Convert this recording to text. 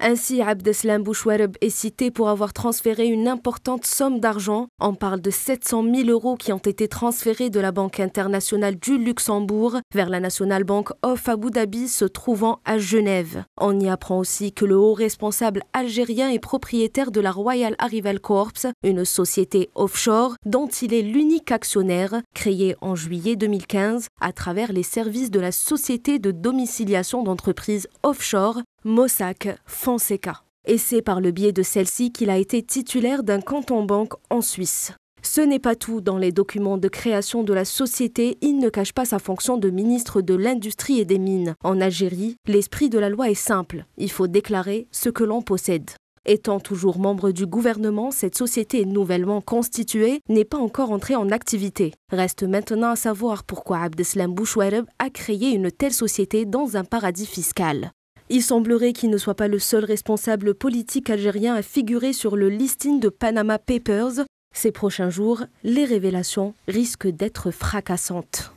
Ainsi, Abdeslam Bouchouareb est cité pour avoir transféré une importante somme d'argent. On parle de 700 000 euros qui ont été transférés de la Banque internationale du Luxembourg vers la National Bank of Abu Dhabi se trouvant à Genève. On y apprend aussi que le haut responsable algérien est propriétaire de la Royal Arrival Corps, une société offshore dont il est l'unique actionnaire, créée en juillet 2015 à travers les services de la société de domiciliation d'entreprises offshore Mossack Fonseca. Et c'est par le biais de celle-ci qu'il a été titulaire d'un compte en banque en Suisse. Ce n'est pas tout. Dans les documents de création de la société, il ne cache pas sa fonction de ministre de l'Industrie et des Mines. En Algérie, l'esprit de la loi est simple. Il faut déclarer ce que l'on possède. Étant toujours membre du gouvernement, cette société nouvellement constituée n'est pas encore entrée en activité. Reste maintenant à savoir pourquoi Abdeslam Bouchouareb a créé une telle société dans un paradis fiscal. Il semblerait qu'il ne soit pas le seul responsable politique algérien à figurer sur le listing de Panama Papers. Ces prochains jours, les révélations risquent d'être fracassantes.